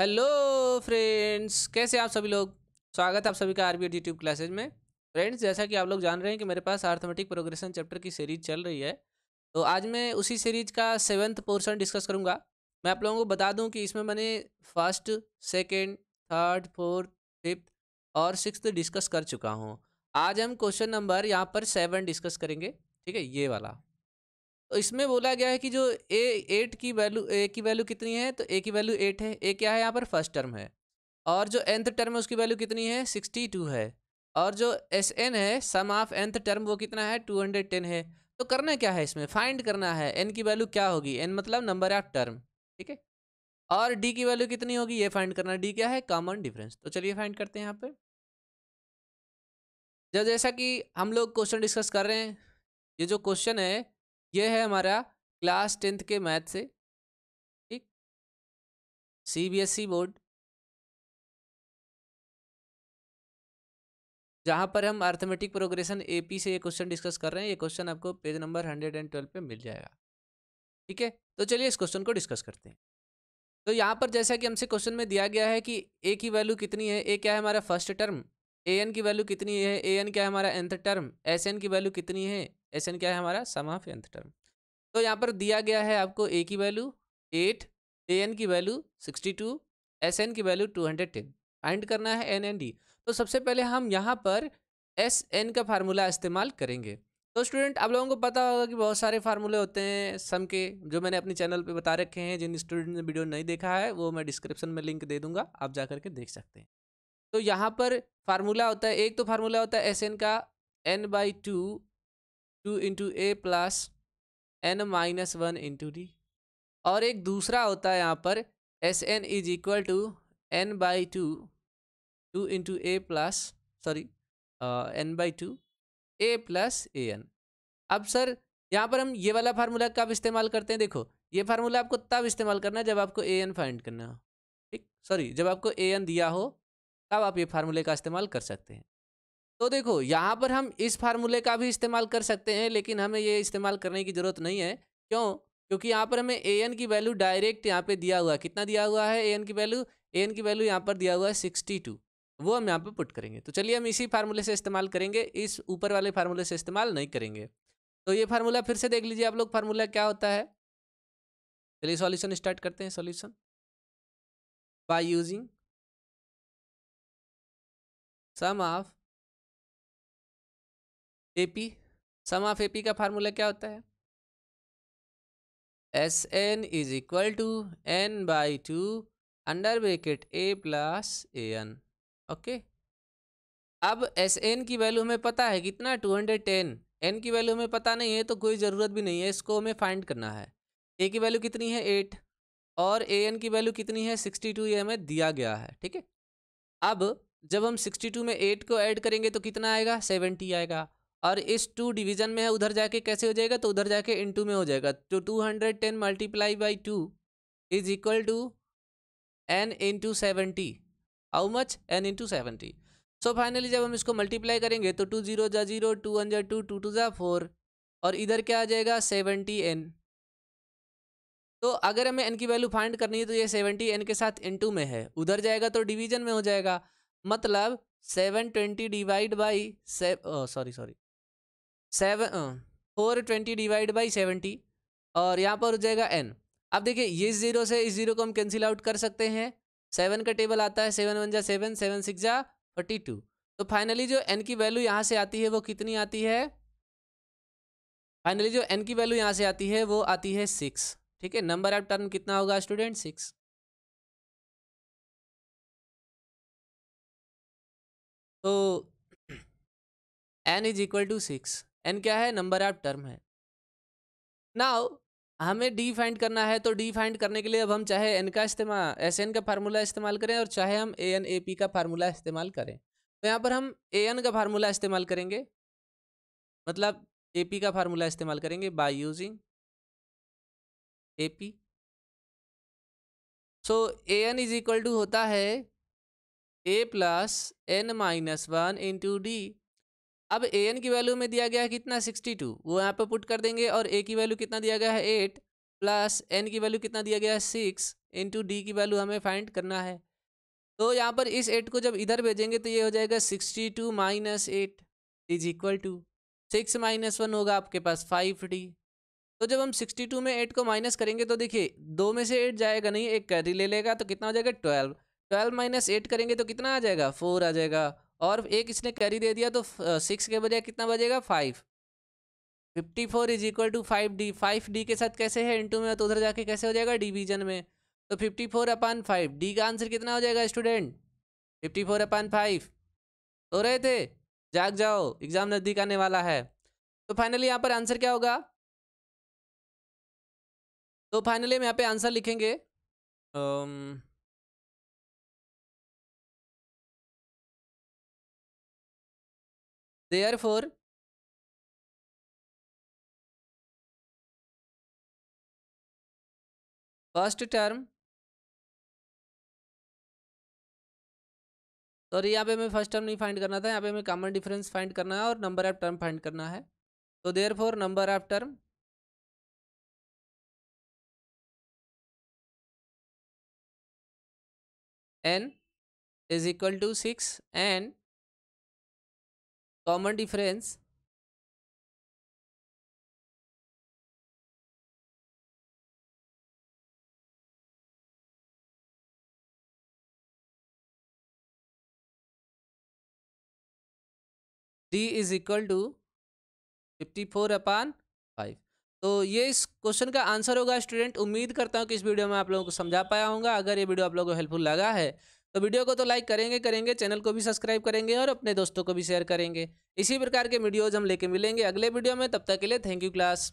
hello friends कैसे आप सभी लोग स्वागत है आप सभी का आर बी यूट्यूब क्लासेज में फ्रेंड्स जैसा कि आप लोग जान रहे हैं कि मेरे पास आर्थमेटिक प्रोग्रेशन चैप्टर की सीरीज चल रही है तो आज मैं उसी सीरीज का सेवन्थ पोर्शन डिस्कस करूंगा मैं आप लोगों को बता दूं कि इसमें मैंने first second third fourth fifth और सिक्स डिस्कस कर चुका हूँ आज हम क्वेश्चन नंबर यहाँ पर सेवन डिस्कस करेंगे ठीक है ये वाला तो इसमें बोला गया है कि जो ए एट की वैल्यू ए की वैल्यू कितनी है तो ए की वैल्यू एट है ए क्या है यहाँ पर फर्स्ट टर्म है और जो एंथ टर्म है उसकी वैल्यू कितनी है सिक्सटी टू है और जो एस एन है सम ऑफ एंथ टर्म वो कितना है टू हंड्रेड टेन है तो करना क्या है इसमें फाइंड करना है एन की वैल्यू क्या होगी एन मतलब नंबर ऑफ टर्म ठीक है और डी की वैल्यू कितनी होगी ये फाइंड करना डी क्या है कॉमन डिफरेंस तो चलिए फाइंड करते हैं यहाँ पर जब जैसा कि हम लोग क्वेश्चन डिस्कस कर रहे हैं ये जो क्वेश्चन है ये है हमारा क्लास टेंथ के मैथ से ठीक सीबीएसई e बोर्ड जहाँ पर हम अर्थमेटिक प्रोग्रेशन एपी से ये क्वेश्चन डिस्कस कर रहे हैं ये क्वेश्चन आपको page number hundred and twelve पे मिल जाएगा ठीक है तो चलिए इस क्वेश्चन को डिस्कस करते हैं तो यहाँ पर जैसा कि हमसे क्वेश्चन में दिया गया है कि ए की वैल्यू कितनी है ए क्या है हमारा फर्स्ट टर्म ए एन की वैल्यू कितनी है ए एन क्या है हमारा एंथ टर्म एस एन की वैल्यू कितनी है एस एन क्या है हमारा सम ऑफ एंथ टर्म तो यहाँ पर दिया गया है आपको ए की वैल्यू एट ए एन की value sixty two S N की value two hundred ten find करना है एन एन डी तो सबसे पहले हम यहाँ पर एस एन का फार्मूला इस्तेमाल करेंगे तो स्टूडेंट आप लोगों को पता होगा कि बहुत सारे फार्मूले होते हैं सम के जो मैंने अपने चैनल पे बता रखे हैं जिन स्टूडेंट ने वीडियो नहीं देखा है वो मैं डिस्क्रिप्शन में लिंक दे दूंगा आप जा करके देख सकते हैं तो यहाँ पर फार्मूला होता है एक तो फार्मूला होता है एस एन का N by two two into A plus N minus one into D और एक दूसरा होता है यहाँ पर S N is equal to N by two two into A plus sorry N by two A plus A N अब sir यहाँ पर हम ये वाला फार्मूला कब इस्तेमाल करते हैं देखो ये फार्मूला आपको तब इस्तेमाल करना है जब आपको ए एन फाइंड करना हो ठीक सॉरी जब आपको ए एन दिया हो तब आप ये फार्मूले का इस्तेमाल कर सकते हैं तो देखो यहाँ पर हम इस फार्मूले का भी इस्तेमाल कर सकते हैं लेकिन हमें ये इस्तेमाल करने की ज़रूरत नहीं है क्यों क्योंकि यहाँ पर हमें ए एन की वैल्यू डायरेक्ट यहाँ पे दिया हुआ है कितना दिया हुआ है ए एन की वैल्यू ए एन की वैल्यू यहाँ पर दिया हुआ है सिक्सटी टू वो हम यहाँ पे पुट करेंगे तो चलिए हम इसी फार्मूले से इस्तेमाल करेंगे इस ऊपर वाले फार्मूले से इस्तेमाल नहीं करेंगे तो ये फार्मूला फिर से देख लीजिए आप लोग फार्मूला क्या होता है चलिए सॉल्यूशन स्टार्ट करते हैं solution by using sum of P sum of AP का फार्मूला क्या होता है S N is equal to N by two under bracket A plus A N okay अब एस एन की वैल्यू हमें पता है कितना टू हंड्रेड टेन एन की वैल्यू हमें पता नहीं है तो कोई ज़रूरत भी नहीं है इसको हमें फाइंड करना है ए की वैल्यू कितनी है एट और ए एन की वैल्यू कितनी है सिक्सटी टू ये हमें दिया गया है ठीक है अब जब हम सिक्सटी टू में एट को ऐड करेंगे तो कितना आएगा सेवेंटी आएगा और इस टू डिवीज़न में है उधर जाके कैसे हो जाएगा तो उधर जाके इन टू में हो जाएगा तो two hundred ten multiply by two is equal to N into seventy how much N into seventy so finally जब हम इसको मल्टीप्लाई करेंगे तो टू जीरो जा जीरो टू वन जा टू टू टू जा फोर और इधर क्या आ जाएगा सेवेंटी एन तो अगर हमें एन की वैल्यू फाइंड करनी है तो ये सेवेंटी एन के साथ इन टू में है उधर जाएगा तो डिवीजन में हो जाएगा मतलब सेवन ट्वेंटी डिवाइड बाई से sorry sorry seven four twenty divide by seventy और यहाँ पर हो जाएगा एन अब देखिए ये जीरो से इस जीरो को हम कैंसिल आउट कर सकते हैं सेवन का टेबल आता है सेवन वन जा सेवन सेवन सिक्स जा फोर्टी टू तो फाइनली जो एन की वैल्यू यहाँ से आती है वो कितनी आती है फाइनली जो एन की वैल्यू यहाँ से आती है वो आती है सिक्स ठीक है नंबर ऑफ टर्न कितना होगा स्टूडेंट सिक्स तो N is equal to six N क्या है नंबर ऑफ टर्म है नाउ हमें डी फाइंड करना है तो डी फाइंड करने के लिए अब हम चाहे एन का इस्तेमाल एस एन का फार्मूला इस्तेमाल करें और चाहे हम ए एन ए पी का फार्मूला इस्तेमाल करें तो यहाँ पर हम ए एन का फार्मूला इस्तेमाल करेंगे मतलब ए पी का फार्मूला इस्तेमाल करेंगे by using A P so A N is equal to होता है A plus N minus one into D अब ए एन की वैल्यू में दिया गया है कितना सिक्सटी टू वो यहाँ पे पुट कर देंगे और ए की वैल्यू कितना दिया गया है एट प्लस एन की वैल्यू कितना दिया गया है सिक्स इंटू डी की वैल्यू हमें फाइंड करना है तो यहाँ पर इस एट को जब इधर भेजेंगे तो ये हो जाएगा sixty two minus eight is equal to six minus one होगा आपके पास फाइव डी तो जब हम सिक्सटी टू में एट को माइनस करेंगे तो देखिए दो में से एट जाएगा नहीं एक कैरी ले लेगा तो कितना हो जाएगा ट्वेल्व ट्वेल्व माइनस एट करेंगे तो कितना आ जाएगा फोर आ जाएगा और एक इसने कैरी दे दिया तो सिक्स के बजाय कितना बजेगा five fifty four is equal to five D five D के साथ कैसे है इंटू में तो उधर जाके कैसे हो जाएगा डिवीजन में तो fifty four upon five D का आंसर कितना हो जाएगा student fifty four upon five सो रहे थे जाग जाओ एग्ज़ाम नज़दीक आने वाला है तो फाइनली यहाँ पर आंसर क्या होगा तो फाइनली हम यहाँ पे आंसर लिखेंगे um, therefore first term sorry यहाँ पे हमें फर्स्ट टर्म नहीं फाइंड करना था यहाँ पे हमें कॉमन डिफरेंस फाइंड करना है और नंबर ऑफ टर्म फाइंड करना है तो therefore number of term N is equal to six and common difference D is equal to fifty four upon five तो ये इस क्वेश्चन का आंसर होगा स्टूडेंट उम्मीद करता हूँ कि इस वीडियो में आप लोगों को समझा पाया होगा अगर ये वीडियो आप लोगों को हेल्पफुल लगा है तो वीडियो को तो लाइक करेंगे करेंगे चैनल को भी सब्सक्राइब करेंगे और अपने दोस्तों को भी शेयर करेंगे इसी प्रकार के वीडियोज़ हम लेके मिलेंगे अगले वीडियो में तब तक के लिए थैंक यू क्लास